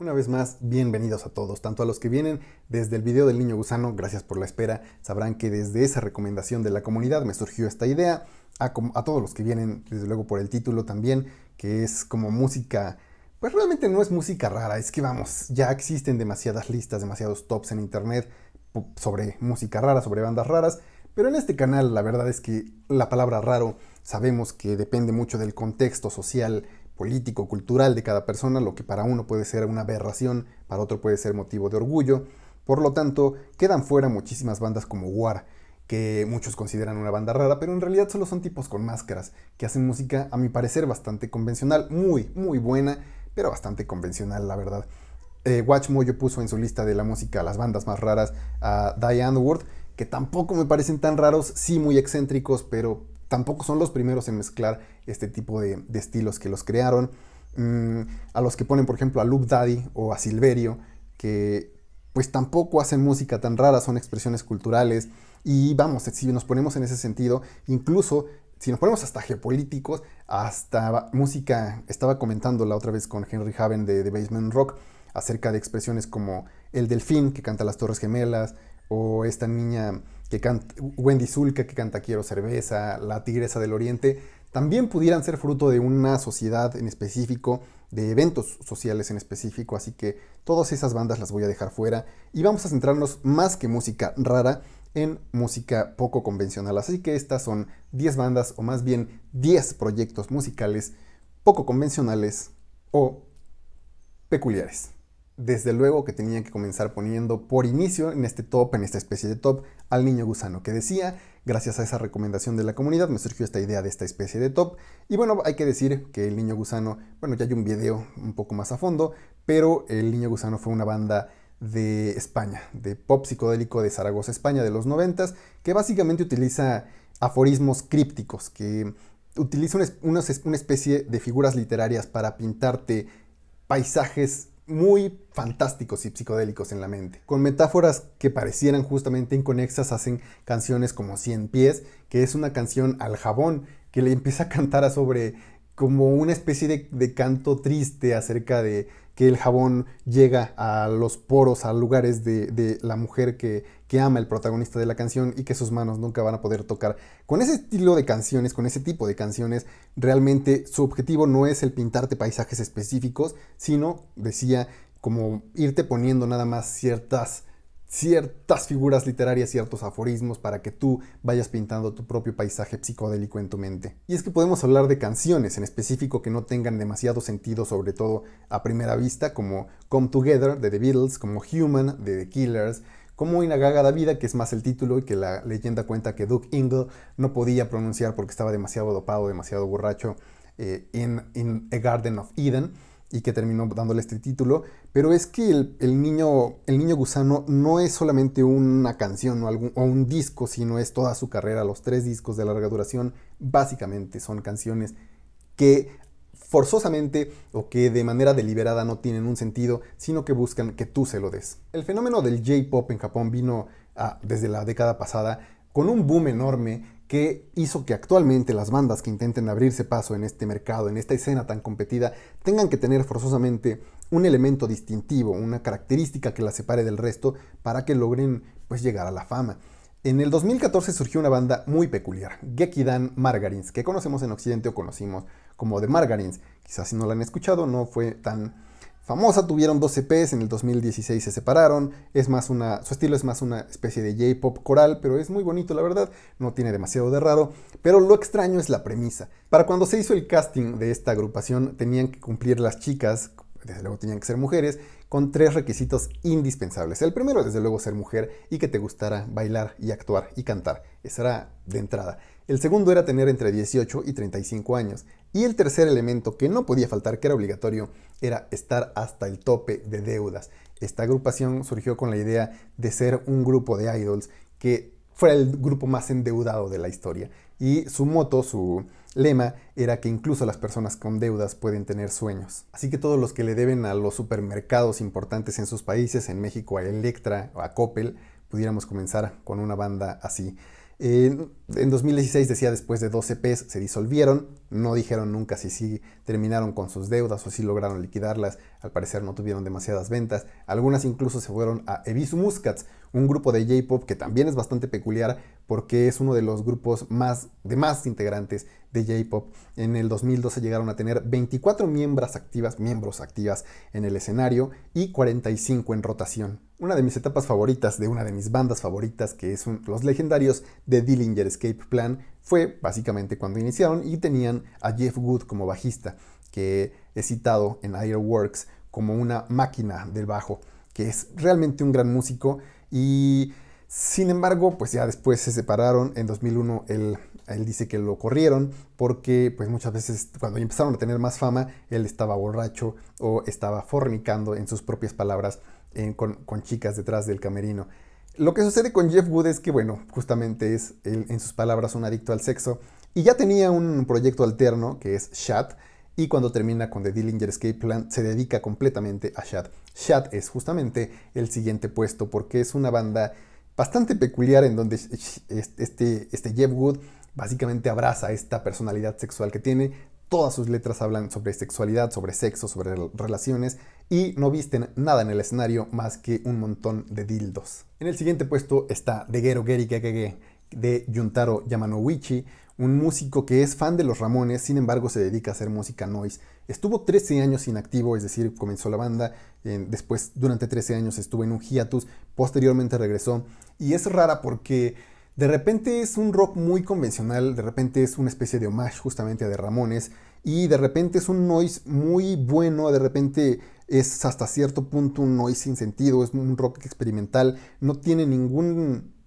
Una vez más, bienvenidos a todos, tanto a los que vienen desde el video del niño gusano, gracias por la espera, sabrán que desde esa recomendación de la comunidad me surgió esta idea, a, todos los que vienen desde luego por el título también, que es como música, pues realmente no es música rara, es que vamos, ya existen demasiadas listas, demasiados tops en internet sobre música rara, sobre bandas raras, pero en este canal la verdad es que la palabra raro sabemos que depende mucho del contexto social, político, cultural de cada persona, lo que para uno puede ser una aberración, para otro puede ser motivo de orgullo. Por lo tanto, quedan fuera muchísimas bandas como War, que muchos consideran una banda rara, pero en realidad solo son tipos con máscaras, que hacen música a mi parecer bastante convencional, muy, muy buena, pero bastante convencional, la verdad. Eh, Watch puso en su lista de la música las bandas más raras a Diane Ward, que tampoco me parecen tan raros, sí muy excéntricos, pero tampoco son los primeros en mezclar este tipo de, estilos que los crearon. Mm, a los que ponen, por ejemplo, a Loop Daddy o a Silverio, que pues tampoco hacen música tan rara, son expresiones culturales. Y vamos, si nos ponemos en ese sentido, incluso si nos ponemos hasta geopolíticos, hasta música, estaba comentando la otra vez con Henry Haven de, The Basement Rock acerca de expresiones como el delfín que canta las Torres Gemelas, o esta niña que canta, Wendy Zulka que canta Quiero cerveza, la tigresa del oriente, también pudieran ser fruto de una sociedad en específico, de eventos sociales en específico, así que todas esas bandas las voy a dejar fuera y vamos a centrarnos más que música rara en música poco convencional, así que estas son 10 bandas o más bien 10 proyectos musicales poco convencionales o peculiares desde luego que tenían que comenzar poniendo por inicio en este top, en esta especie de top, al niño gusano que decía, gracias a esa recomendación de la comunidad me surgió esta idea de esta especie de top. Y bueno, hay que decir que el niño gusano, bueno, ya hay un video un poco más a fondo, pero el niño gusano fue una banda de España, de pop psicodélico de Zaragoza, España, de los noventas, que básicamente utiliza aforismos crípticos, que utiliza una especie de figuras literarias para pintarte paisajes muy fantásticos y psicodélicos en la mente. Con metáforas que parecieran justamente inconexas hacen canciones como Cien pies, que es una canción al jabón, que le empieza a cantar sobre como una especie de, canto triste acerca de que el jabón llega a los poros, a lugares de, de la mujer que que ama el protagonista de la canción y que sus manos nunca van a poder tocar. Con ese estilo de canciones, con ese tipo de canciones, realmente su objetivo no es el pintarte paisajes específicos, sino, decía, como irte poniendo nada más ciertas ciertas figuras literarias, ciertos aforismos para que tú vayas pintando tu propio paisaje psicodélico en tu mente. Y es que podemos hablar de canciones en específico que no tengan demasiado sentido, sobre todo a primera vista, como Come Together de The Beatles, como Human de The Killers, como Inagaga da vida, que es más el título y que la leyenda cuenta que Duke Ingle no podía pronunciar porque estaba demasiado dopado, demasiado borracho eh, en in, A Garden of Eden y que terminó dándole este título, pero es que el, niño, el niño gusano no es solamente una canción o, algún, o un disco, sino es toda su carrera, los tres discos de larga duración básicamente son canciones que forzosamente o que de manera deliberada no tienen un sentido, sino que buscan que tú se lo des. El fenómeno del J-Pop en Japón vino desde la década pasada con un boom enorme que hizo que actualmente las bandas que intenten abrirse paso en este mercado, en esta escena tan competida, tengan que tener forzosamente un elemento distintivo, una característica que las separe del resto para que logren pues llegar a la fama. En el 2014 surgió una banda muy peculiar, Gekidan Margarines, que conocemos en Occidente o conocimos como The Margarines. Quizás si no la han escuchado, no fue tan famosa. Tuvieron dos EPs, en el 2016 se separaron. Es más una, su estilo es más una especie de J-pop coral, pero es muy bonito, la verdad. No tiene demasiado de raro. Pero lo extraño es la premisa. Para cuando se hizo el casting de esta agrupación, tenían que cumplir las chicas, desde luego tenían que ser mujeres, con tres requisitos indispensables. El primero, desde luego, ser mujer y que te gustara bailar y actuar y cantar. Esa era de entrada. El segundo era tener entre 18 y 35 años. Y el tercer elemento que no podía faltar, que era obligatorio, era estar hasta el tope de deudas. Esta agrupación surgió con la idea de ser un grupo de idols que fuera el grupo más endeudado de la historia. Y su moto, su, lema era que incluso las personas con deudas pueden tener sueños. Así que todos los que le deben a los supermercados importantes en sus países, en México a Electra o a Coppel, pudiéramos comenzar con una banda así. en 2016 decía después de 12 Ps se disolvieron, no dijeron nunca si sí terminaron con sus deudas o si lograron liquidarlas, al parecer no tuvieron demasiadas ventas, algunas incluso se fueron a Evisu Muscats, un grupo de J-Pop que también es bastante peculiar porque es uno de los grupos más, de más integrantes de J-Pop. En el 2012 llegaron a tener 24 miembros activas, miembros activas en el escenario y 45 en rotación. Una de mis etapas favoritas de una de mis bandas favoritas, que es los legendarios de Dillinger Escape Plan, fue básicamente cuando iniciaron y tenían a Jeff Wood como bajista, que he citado en Ironworks como una máquina del bajo, que es realmente un gran músico y sin embargo, pues ya después se separaron. En 2001 él, él dice que lo corrieron porque pues muchas veces cuando empezaron a tener más fama, él estaba borracho o estaba fornicando, en sus propias palabras, con, chicas detrás del camerino. Lo que sucede con Jeff Wood es que, bueno, justamente es, él, en sus palabras, un adicto al sexo. Y ya tenía un proyecto alterno, que es Shad y cuando termina con The Dillinger Escape Plan se dedica completamente a Shad. Shad es justamente el siguiente puesto porque es una banda bastante peculiar en donde este, este Jeff Wood básicamente abraza esta personalidad sexual que tiene. Todas sus letras hablan sobre sexualidad, sobre sexo, sobre relaciones y no visten nada en el escenario más que un montón de dildos. En el siguiente puesto está The Gero Geri Kekege de Yuntaro Yamanowichi, un músico que es fan de los Ramones, sin embargo se dedica a hacer música noise. Estuvo 13 años inactivo, es decir, comenzó la banda, eh, después durante 13 años estuvo en un hiatus, posteriormente regresó y es rara porque de repente es un rock muy convencional, de repente es una especie de homage justamente a de Ramones y de repente es un noise muy bueno, de repente es hasta cierto punto un noise sin sentido, es un rock experimental, no tiene ningún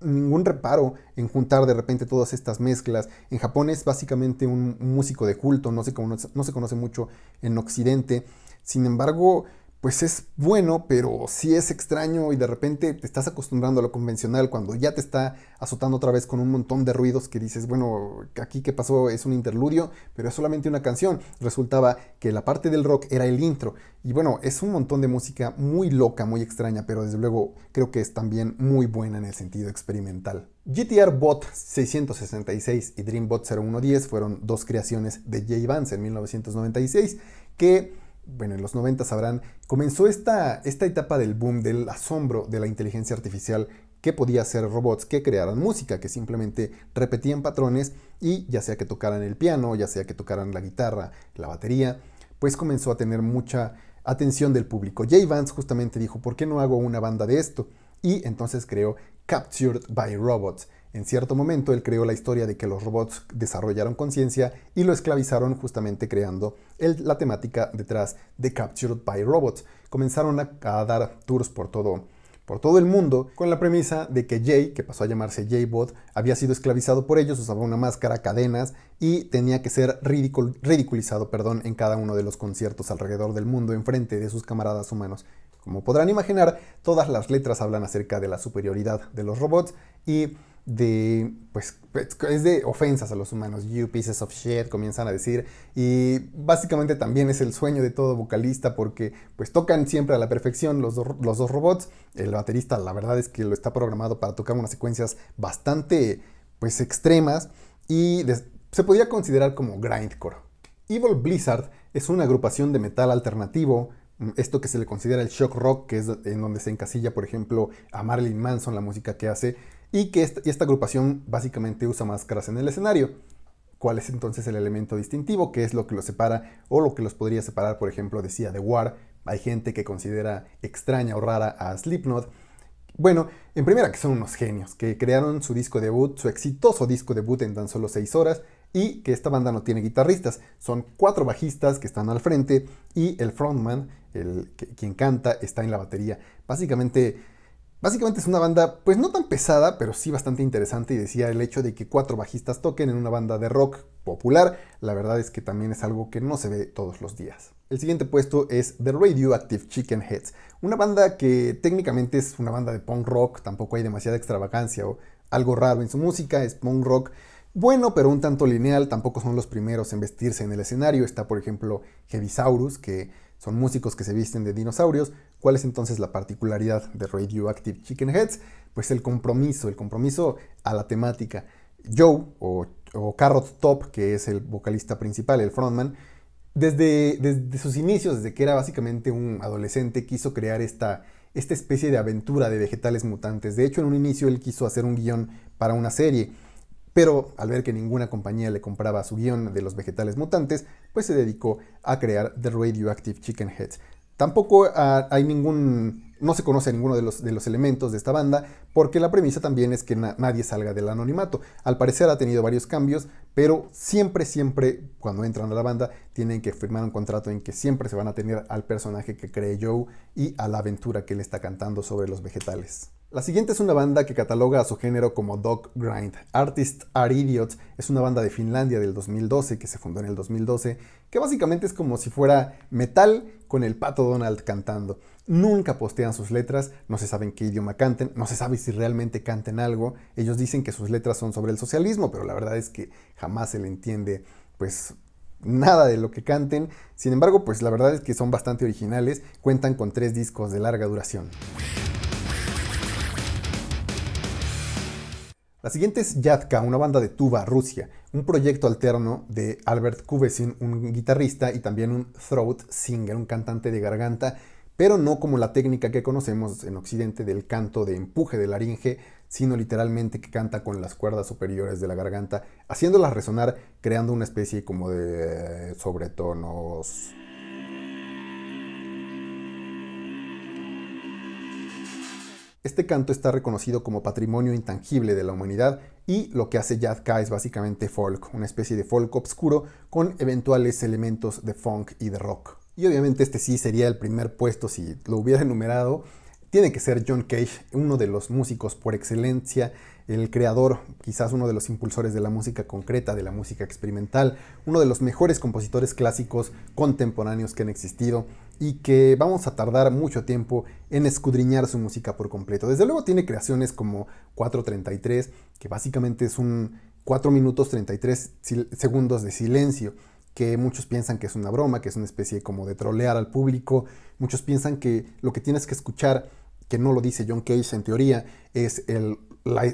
ningún reparo en juntar de repente todas estas mezclas. En Japón es básicamente un músico de culto, no se conoce, no se conoce mucho en Occidente. Sin embargo, pues es bueno, pero si es extraño y de repente te estás acostumbrando a lo convencional cuando ya te está azotando otra vez con un montón de ruidos que dices, bueno, aquí qué pasó es un interludio, pero es solamente una canción. Resultaba que la parte del rock era el intro. Y bueno, es un montón de música muy loca, muy extraña, pero desde luego creo que es también muy buena en el sentido experimental. GTR Bot 666 y Dream Bot 0110 fueron dos creaciones de Jay Vance en 1996 que bueno, en los 90 sabrán, comenzó esta, etapa del boom, del asombro de la inteligencia artificial que podía hacer robots que crearan música, que simplemente repetían patrones y ya sea que tocaran el piano, ya sea que tocaran la guitarra, la batería, pues comenzó a tener mucha atención del público. Jay Vance justamente dijo, ¿por qué no hago una banda de esto? Y entonces creó Captured by Robots, en cierto momento él creó la historia de que los robots desarrollaron conciencia y lo esclavizaron justamente creando la temática detrás de Captured by Robots. Comenzaron a, dar tours por todo, por todo el mundo con la premisa de que Jay, que pasó a llamarse Jaybot, había sido esclavizado por ellos, usaba una máscara, cadenas y tenía que ser ridiculizado perdón, en cada uno de los conciertos alrededor del mundo en frente de sus camaradas humanos. Como podrán imaginar, todas las letras hablan acerca de la superioridad de los robots y de, pues, es de ofensas a los humanos. You pieces of shit, comienzan a decir. Y básicamente también es el sueño de todo vocalista porque, pues, tocan siempre a la perfección los, dos robots. El baterista, la verdad es que lo está programado para tocar unas secuencias bastante, pues, extremas. Y se podría considerar como grindcore. Evil Blizzard es una agrupación de metal alternativo mm, esto que se le considera el shock rock, que es en donde se encasilla, por ejemplo, a Marilyn Manson, la música que hace, y que esta, agrupación básicamente usa máscaras en el escenario. ¿Cuál es entonces el elemento distintivo? ¿Qué es lo que los separa o lo que los podría separar, por ejemplo, decía The War? Hay gente que considera extraña o rara a Slipknot. Bueno, en primera que son unos genios, que crearon su disco debut, su exitoso disco debut en tan solo 6 horas, y que esta banda no tiene guitarristas, son cuatro bajistas que están al frente y el frontman, el, quien canta, está en la batería. Básicamente Básicamente es una banda, pues no tan pesada, pero sí bastante interesante y decía el hecho de que cuatro bajistas toquen en una banda de rock popular, la verdad es que también es algo que no se ve todos los días. El siguiente puesto es The Radioactive Chicken Heads, una banda que técnicamente es una banda de punk rock, tampoco hay demasiada extravagancia o algo raro en su música, es punk rock bueno, pero un tanto lineal, tampoco son los primeros en vestirse en el escenario, está por ejemplo Heavisaurus, que son músicos que se visten de dinosaurios. ¿Cuál es entonces la particularidad de Radioactive Chicken Heads? Pues el compromiso, el compromiso a la temática. Joe o, Carrot Top, que es el vocalista principal, el frontman, desde, desde, sus inicios, desde que era básicamente un adolescente, quiso crear esta, esta especie de aventura de vegetales mutantes. De hecho, en un inicio él quiso hacer un guión para una serie pero al ver que ninguna compañía le compraba su guión de los vegetales mutantes, pues se dedicó a crear The Radioactive Chicken Heads. Tampoco ah, hay ningún... No se conoce ninguno de los, de los, elementos de esta banda, porque la premisa también es que nadie salga del anonimato. Al parecer ha tenido varios cambios, pero siempre, siempre, cuando entran a la banda, tienen que firmar un contrato en que siempre se van a tener al personaje que cree Joe y a la aventura que le está cantando sobre los vegetales. La siguiente es una banda que cataloga a su género como Dog Grind. Artists Are Idiots es una banda de Finlandia del 2012 que se fundó en el 2012, que básicamente es como si fuera metal con el pato Donald cantando. Nunca postean sus letras, no se sabe en qué idioma canten, no se sabe si realmente canten algo. Ellos dicen que sus letras son sobre el socialismo, pero la verdad es que jamás se le entiende pues nada de lo que canten. Sin embargo, pues la verdad es que son bastante originales, cuentan con tres discos de larga duración. La siguiente es Yadka, una banda de tuba, Rusia, un proyecto alterno de Albert Kubesin, un guitarrista y también un throat singer, un cantante de garganta, pero no como la técnica que conocemos en Occidente del canto de empuje de laringe, sino literalmente que canta con las cuerdas superiores de la garganta, haciéndolas resonar, creando una especie como de eh, sobretonos. Este canto está reconocido como patrimonio intangible de la humanidad y lo que hace Yadka es básicamente folk, una especie de folk obscuro con eventuales elementos de funk y de rock. Y obviamente este sí sería el primer puesto si lo hubiera enumerado, tiene que ser John Cage, uno de los músicos por excelencia, el creador, quizás uno de los impulsores de la música concreta, de la música experimental, uno de los mejores compositores clásicos contemporáneos que han existido y que vamos a tardar mucho tiempo en escudriñar su música por completo. Desde luego tiene creaciones como 433, que básicamente es un 4 minutos 33 segundos de silencio que muchos piensan que es una broma, que es una especie como de trolear al público, muchos piensan que lo que tienes que escuchar que no lo dice John Cage en teoría, es el,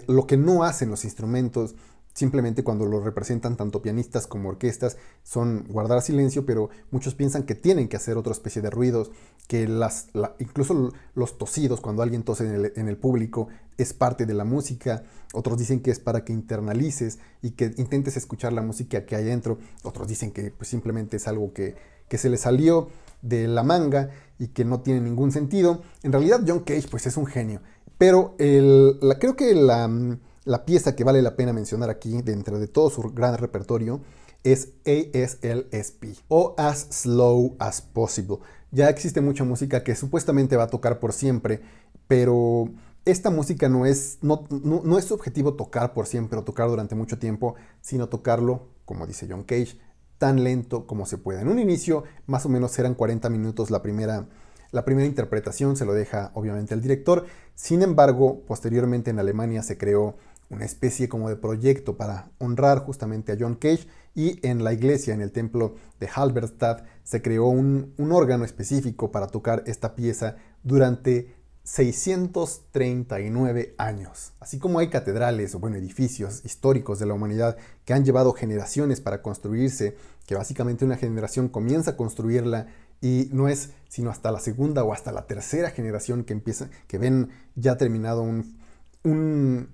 lo que no hacen los instrumentos simplemente cuando lo representan tanto pianistas como orquestas son guardar silencio, pero muchos piensan que tienen que hacer otra especie de ruidos, que las, incluso los tosidos cuando alguien tose en el, público es parte de la música, otros dicen que es para que internalices y que intentes escuchar la música que hay dentro, otros dicen que pues, simplemente es algo que, que se le salió de la manga y que no tiene ningún sentido. En realidad John Cage pues es un genio, pero creo que la, pieza que vale la pena mencionar aquí dentro de todo su gran repertorio es ASLSP o As Slow As Possible. Ya existe mucha música que supuestamente va a tocar por siempre, pero esta música no es, no, no es su objetivo tocar por siempre o tocar durante mucho tiempo, sino tocarlo, como dice John Cage, tan lento como se pueda. En un inicio, más o menos eran 40 minutos la primera, la primera interpretación, se lo deja obviamente el director. Sin embargo, posteriormente en Alemania se creó una especie como de proyecto para honrar justamente a John Cage y en la iglesia, en el templo de Halberstadt, se creó un, un órgano específico para tocar esta pieza durante 639 años. Así como hay catedrales o bueno, edificios históricos de la humanidad que han llevado generaciones para construirse, que básicamente una generación comienza a construirla y no es sino hasta la segunda o hasta la tercera generación que empieza que ven ya terminado un, un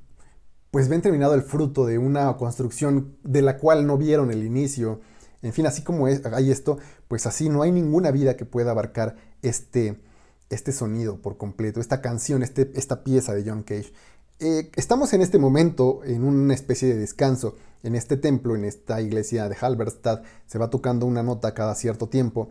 pues ven terminado el fruto de una construcción de la cual no vieron el inicio. En fin, así como es, hay esto, pues así no hay ninguna vida que pueda abarcar este este sonido por completo, esta canción, este, esta pieza de John Cage eh, estamos en este momento en una especie de descanso. En este templo, en esta iglesia de Halberstadt, se va tocando una nota cada cierto tiempo.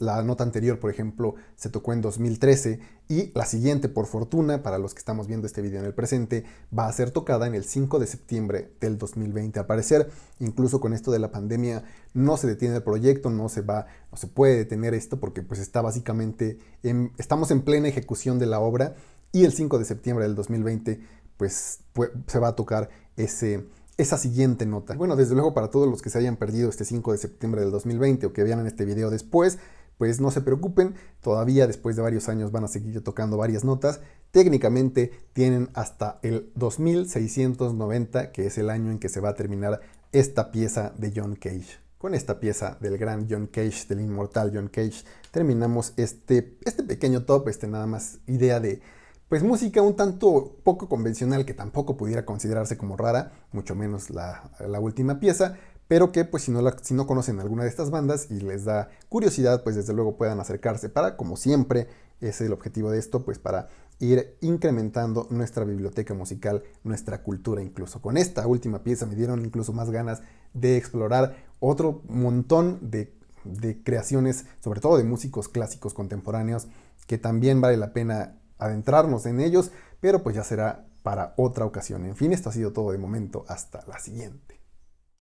la nota anterior, por ejemplo, se tocó en 2013 y la siguiente, por fortuna, para los que estamos viendo este video en el presente, va a ser tocada en el 5 de septiembre del 2020. Aparecer, parecer, incluso con esto de la pandemia, no se detiene el proyecto, no se va, no se puede detener esto porque pues está básicamente, en, estamos en plena ejecución de la obra y el 5 de septiembre del 2020 pues, se va a tocar ese, esa siguiente nota. Bueno, desde luego para todos los que se hayan perdido este 5 de septiembre del 2020 o que vean este video después, pues no se preocupen, todavía después de varios años van a seguir tocando varias notas. Técnicamente tienen hasta el 2690, que es el año en que se va a terminar esta pieza de John Cage. Con esta pieza del gran John Cage, del inmortal John Cage, terminamos este, este pequeño top, este nada más idea de, pues música un tanto poco convencional que tampoco pudiera considerarse como rara, mucho menos la, última pieza, pero que pues si no, la, si no conocen alguna de estas bandas y les da curiosidad, pues desde luego puedan acercarse para, como siempre, es el objetivo de esto, pues para ir incrementando nuestra biblioteca musical, nuestra cultura incluso. Con esta última pieza me dieron incluso más ganas de explorar otro montón de, de creaciones, sobre todo de músicos clásicos contemporáneos, que también vale la pena adentrarnos en ellos, pero pues ya será para otra ocasión. En fin, esto ha sido todo de momento. Hasta la siguiente.